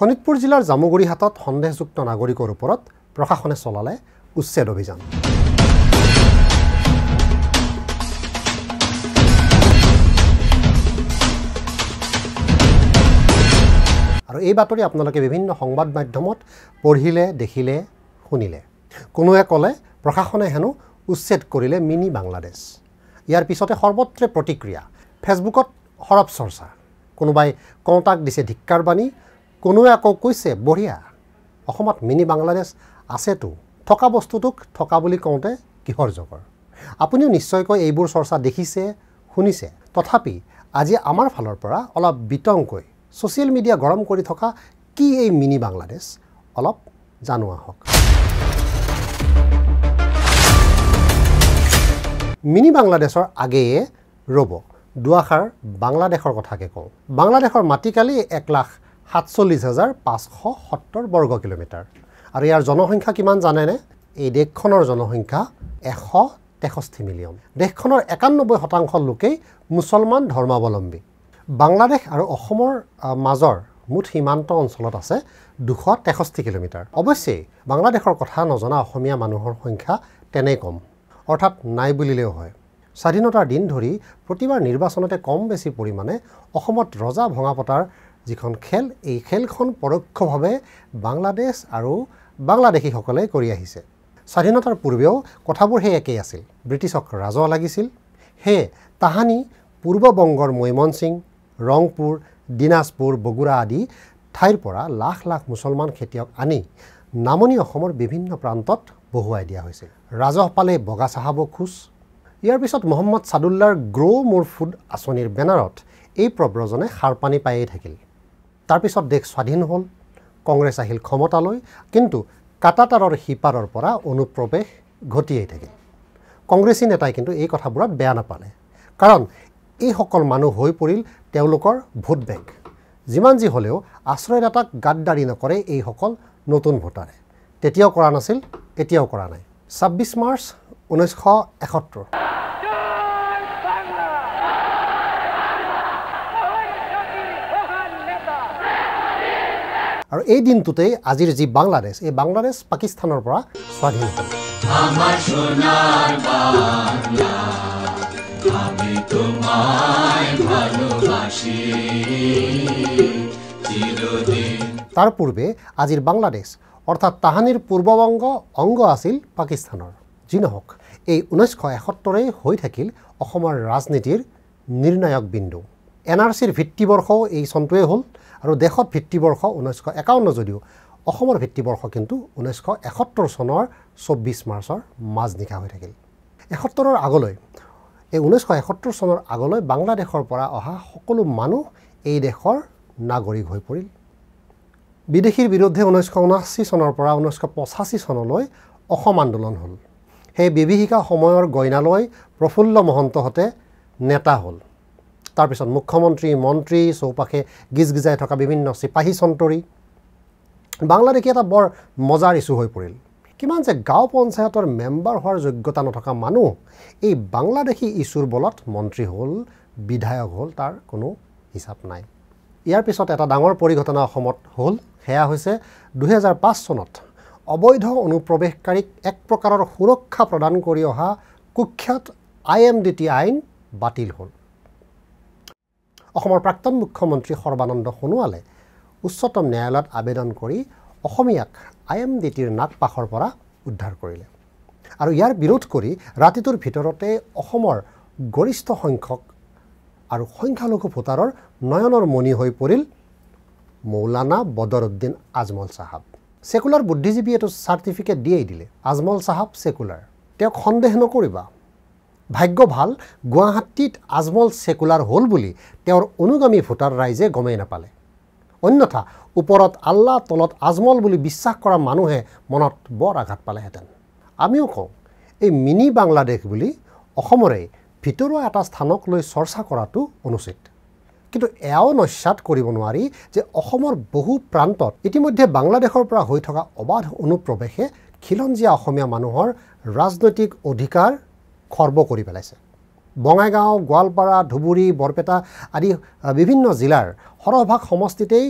শোণিতপুৰ জিলাৰ জামুগুৰি হাতত সন্দেহযুক্ত নাগৰিকৰ ওপৰত প্ৰশাসনে চলালে উচ্ছেদ অভিযান আৰু এই বাতৰি আপোনালোকে বিভিন্ন সংবাদ মাধ্যমত পঢ়িলে দেখিলে শুনিলে কোনোৱে ক'লে প্ৰশাসনে হেনো উচ্ছেদ কৰিলে মিনি বাংলাদেশ ইয়াৰ পিছতে সৰ্বত্ৰে প্ৰতিক্ৰিয়া ফেচবুকত সৰব চৰ্চা কোনোবাই কওঁতাক দিছে ধিক্কাৰ বাণী কোনোৱে আকৌ কৈছে বঢ়িয়া অসমত মিনি বাংলাদেশ আছেতো থকা বস্তুটোক থকা বুলি কওঁতে কিহৰ জগৰ আপুনিও নিশ্চয়কৈ এইবোৰ চৰ্চা দেখিছে শুনিছে তথাপি আজি আমাৰ ফালৰ পৰা অলপ বিতংকৈ ছ'চিয়েল মিডিয়া গৰম কৰি থকা কি এই মিনি বাংলাদেশ অলপ জানো আহক মিনি বাংলাদেশৰ আগেয়ে ৰ'ব দুআষাৰ বাংলাদেশৰ কথাকে কওঁ বাংলাদেশৰ মাটিকালি এক লাখ সাতচল্লিছ হাজাৰ পাঁচশ সত্তৰ বৰ্গ কিলোমিটাৰ আৰু ইয়াৰ জনসংখ্যা কিমান জানেনে এই দেশখনৰ জনসংখ্যা এশ তেষষ্ঠি মিলিয়ন দেশখনৰ একানব্বৈ শতাংশ লোকেই মুছলমান ধৰ্মাৱলম্বী বাংলাদেশ আৰু অসমৰ মাজৰ মুঠ সীমান্ত অঞ্চলত আছে দুশ তেষষ্ঠি কিলোমিটাৰ অৱশ্যে বাংলাদেশৰ কথা নজনা অসমীয়া মানুহৰ সংখ্যা তেনেই কম অৰ্থাৎ নাই বুলিলেও হয় স্বাধীনতাৰ দিন ধৰি প্ৰতিবাৰ নিৰ্বাচনতে কম বেছি পৰিমাণে অসমত ৰজা ভঙা পতাৰ যিখন খেল এই খেলখন পৰোক্ষভাৱে বাংলাদেশ আৰু বাংলাদেশীসকলে কৰি আহিছে স্বাধীনতাৰ পূৰ্বেও কথাবোৰ সেই একেই আছিল ব্ৰিটিছক ৰাজহ লাগিছিল সেয়ে তাহানি পূৰ্ববংগৰ মৈমনসিং ৰংপুৰ দিনাজপুৰ বগুৰা আদি ঠাইৰ পৰা লাখ লাখ মুছলমান খেতিয়ক আনি নামনি অসমৰ বিভিন্ন প্ৰান্তত বহুৱাই দিয়া হৈছিল ৰাজহ পালে বগা চাহাব খোজ ইয়াৰ পিছত মহম্মদ চাদুল্লাৰ গ্ৰ' মোৰ ফুড আঁচনিৰ বেনাৰত এই প্ৰব্ৰজনে সাৰ পানী পায়েই থাকিল তাৰপিছত দেশ স্বাধীন হ'ল কংগ্ৰেছ আহিল ক্ষমতালৈ কিন্তু কাটাতাৰৰ সিপাৰৰ পৰা অনুপ্ৰৱেশ ঘটিয়েই থাকিল কংগ্ৰেছী নেতাই কিন্তু এই কথাবোৰত বেয়া নাপালে কাৰণ এইসকল মানুহ হৈ পৰিল তেওঁলোকৰ ভোট বেংক যিমান যি হ'লেও আশ্ৰয়দাতাক গাদদাৰি নকৰে এইসকল নতুন ভোটাৰে তেতিয়াও কৰা নাছিল এতিয়াও কৰা নাই ছাব্বিছ মাৰ্চ ঊনৈছশ এসত্তৰ আৰু এই দিনটোতেই আজিৰ যি বাংলাদেশ এই বাংলাদেশ পাকিস্তানৰ পৰা স্বাধীন হ'ল তাৰ পূৰ্বে আজিৰ বাংলাদেশ অৰ্থাৎ তাহানিৰ পূৰ্ববংগ অংগ আছিল পাকিস্তানৰ যি নহওক এই ঊনৈছশ এসত্তৰেই হৈ থাকিল অসমৰ ৰাজনীতিৰ নিৰ্ণায়ক বিন্দু এন আৰ চিৰ ভিত্তিবৰ্ষও এই চনটোৱেই হ'ল আৰু দেশত ভিত্তিবৰ্ষ ঊনৈছশ একাৱন্ন যদিও অসমৰ ভিত্তিবৰ্ষ কিন্তু ঊনৈছশ এসত্তৰ চনৰ চৌব্বিছ মাৰ্চৰ মাজনিশা হৈ থাকিল এসত্তৰৰ আগলৈ এই ঊনৈছশ এসত্তৰ চনৰ আগলৈ বাংলাদেশৰ পৰা অহা সকলো মানুহ এই দেশৰ নাগৰিক হৈ পৰিল বিদেশীৰ বিৰুদ্ধে ঊনৈছশ ঊনাশী চনৰ পৰা ঊনৈছশ পঁচাশী চনলৈ অসম আন্দোলন হ'ল সেই বিভীষিকা সময়ৰ গইনালৈ প্ৰফুল্ল মহন্তহঁতে নেতা হ'ল তাৰপিছত মুখ্যমন্ত্ৰী মন্ত্ৰী চৌপাশে গিজ গিজাই থকা বিভিন্ন চিপাহী চন্তৰী বাংলাদেশে এটা বৰ মজাৰ ইছ্যু হৈ পৰিল কিমান যে গাঁও পঞ্চায়তৰ মেম্বাৰ হোৱাৰ যোগ্যতা নথকা মানুহ এই বাংলাদেশী ইছ্যুৰ বলত মন্ত্ৰী হ'ল বিধায়ক হ'ল তাৰ কোনো হিচাপ নাই ইয়াৰ পিছত এটা ডাঙৰ পৰিঘটনা অসমত হ'ল সেয়া হৈছে দুহেজাৰ পাঁচ চনত অবৈধ অনুপ্ৰৱেশকাৰীক এক প্ৰকাৰৰ সুৰক্ষা প্ৰদান কৰি অহা কুখ্যাত আই এম ডি টি আইন বাতিল হ'ল অসমৰ প্ৰাক্তন মুখ্যমন্ত্ৰী সৰ্বানন্দ সোণোৱালে উচ্চতম ন্যায়ালয়ত আবেদন কৰি অসমীয়াক আই এম ডি টিৰ নাক নাগপাশৰ পৰা উদ্ধাৰ কৰিলে আৰু ইয়াৰ বিৰোধ কৰি ৰাতিটোৰ ভিতৰতে অসমৰ গৰিষ্ঠ সংখ্যক আৰু সংখ্যালঘু ভোটাৰৰ নয়নৰ মণি হৈ পৰিল মৌলানা বদৰুদ্দিন আজমল চাহাব চেকুলাৰ বুদ্ধিজীৱীয়েতো চাৰ্টিফিকেট দিয়েই দিলে আজমল চাহাব চেকুলাৰ তেওঁক সন্দেহ নকৰিবা ভাগ্য ভাল গুৱাহাটীত আজমল ছেকুলাৰ হ'ল বুলি তেওঁৰ অনুগামী ভোটাৰ ৰাইজে গমেই নাপালে অন্যথা ওপৰত আল্লাহ তলত আজমল বুলি বিশ্বাস কৰা মানুহে মনত বৰ আঘাত পালেহেঁতেন আমিও কওঁ এই মিনি বাংলাদেশ বুলি অসমৰে ভিতৰুৱা এটা স্থানক লৈ চৰ্চা কৰাটো অনুচিত কিন্তু এয়াও নস্যাত কৰিব নোৱাৰি যে অসমৰ বহু প্ৰান্তত ইতিমধ্যে বাংলাদেশৰ পৰা হৈ থকা অবাধ অনুপ্ৰৱেশে খিলঞ্জীয়া অসমীয়া মানুহৰ ৰাজনৈতিক অধিকাৰ খৰ্ব কৰি পেলাইছে বঙাইগাঁও গোৱালপাৰা ধুবুৰী বৰপেটা আদি বিভিন্ন জিলাৰ সৰহভাগ সমষ্টিতেই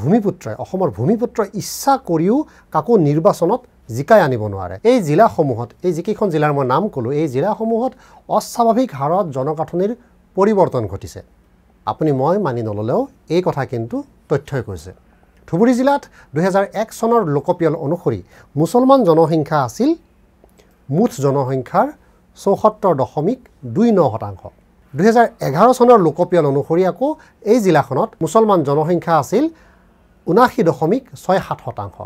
ভূমিপুত্ৰই অসমৰ ভূমিপুত্ৰই ইচ্ছা কৰিও কাকো নিৰ্বাচনত জিকাই আনিব নোৱাৰে এই জিলাসমূহত এই যিকেইখন জিলাৰ মই নাম ক'লোঁ এই জিলাসমূহত অস্বাভাৱিক হাৰত জনগাঁথনিৰ পৰিৱৰ্তন ঘটিছে আপুনি মই মানি নল'লেও এই কথা কিন্তু তথ্যই কৈছে ধুবুৰী জিলাত দুহেজাৰ এক চনৰ লোকপিয়ল অনুসৰি মুছলমান জনসংখ্যা আছিল মুঠ জনসংখ্যাৰ চৌসত্তৰ দশমিক দুই ন শতাংশ দুহেজাৰ এঘাৰ চনৰ লোকপিয়ল অনুসৰি আকৌ এই জিলাখনত মুছলমান জনসংখ্যা আছিল ঊনাশী দশমিক ছয় সাত শতাংশ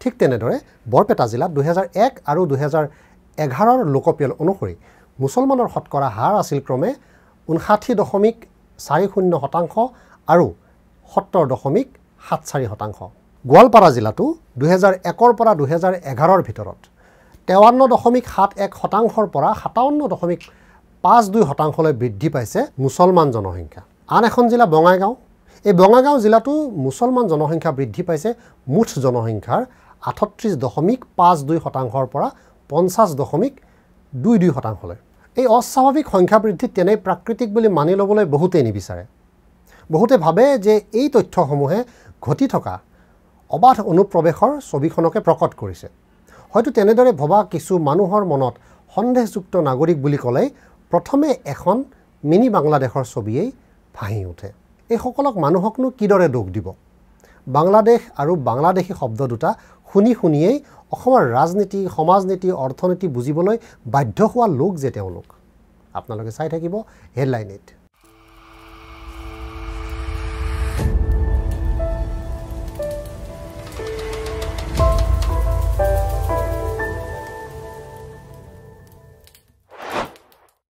ঠিক তেনেদৰে বৰপেটা জিলাত দুহেজাৰ এক আৰু দুহেজাৰ এঘাৰৰ লোকপিয়ল অনুসৰি মুছলমানৰ শতকৰা হাৰ আছিল ক্ৰমে ঊনষাঠি দশমিক চাৰি শূন্য শতাংশ আৰু সত্তৰ দশমিক সাত চাৰি শতাংশ গোৱালপাৰা জিলাতো দুহেজাৰ একৰ পৰা দুহেজাৰ এঘাৰৰ ভিতৰত তেৱন্ন দশমিক সাত এক শতাংশৰ পৰা সাতাৱন্ন দশমিক পাঁচ দুই শতাংশলৈ বৃদ্ধি পাইছে মুছলমান জনসংখ্যা আন এখন জিলা বঙাইগাঁও এই বঙাইগাঁও জিলাতো মুছলমান জনসংখ্যা বৃদ্ধি পাইছে মুঠ জনসংখ্যাৰ আঠত্ৰিছ দশমিক পাঁচ দুই শতাংশৰ পৰা পঞ্চাছ দশমিক দুই দুই শতাংশলৈ এই অস্বাভাৱিক সংখ্যা বৃদ্ধিত তেনেই প্ৰাকৃতিক বুলি মানি ল'বলৈ বহুতেই নিবিচাৰে বহুতে ভাবে যে এই তথ্যসমূহে ঘটি থকা অবাধ অনুপ্ৰৱেশৰ ছবিখনকে প্ৰকট কৰিছে হয়তো তেনেদৰে ভবা কিছু মানুহৰ মনত সন্দেহযুক্ত নাগৰিক বুলি ক'লে প্ৰথমে এখন মিনি বাংলাদেশৰ ছবিয়েই ভাঁহি উঠে এইসকলক মানুহকনো কিদৰে দোষ দিব বাংলাদেশ আৰু বাংলাদেশী শব্দ দুটা শুনি শুনিয়েই অসমৰ ৰাজনীতি সমাজ নীতি অৰ্থনীতি বুজিবলৈ বাধ্য হোৱা লোক যে তেওঁলোক আপোনালোকে চাই থাকিব হেডলাইনেট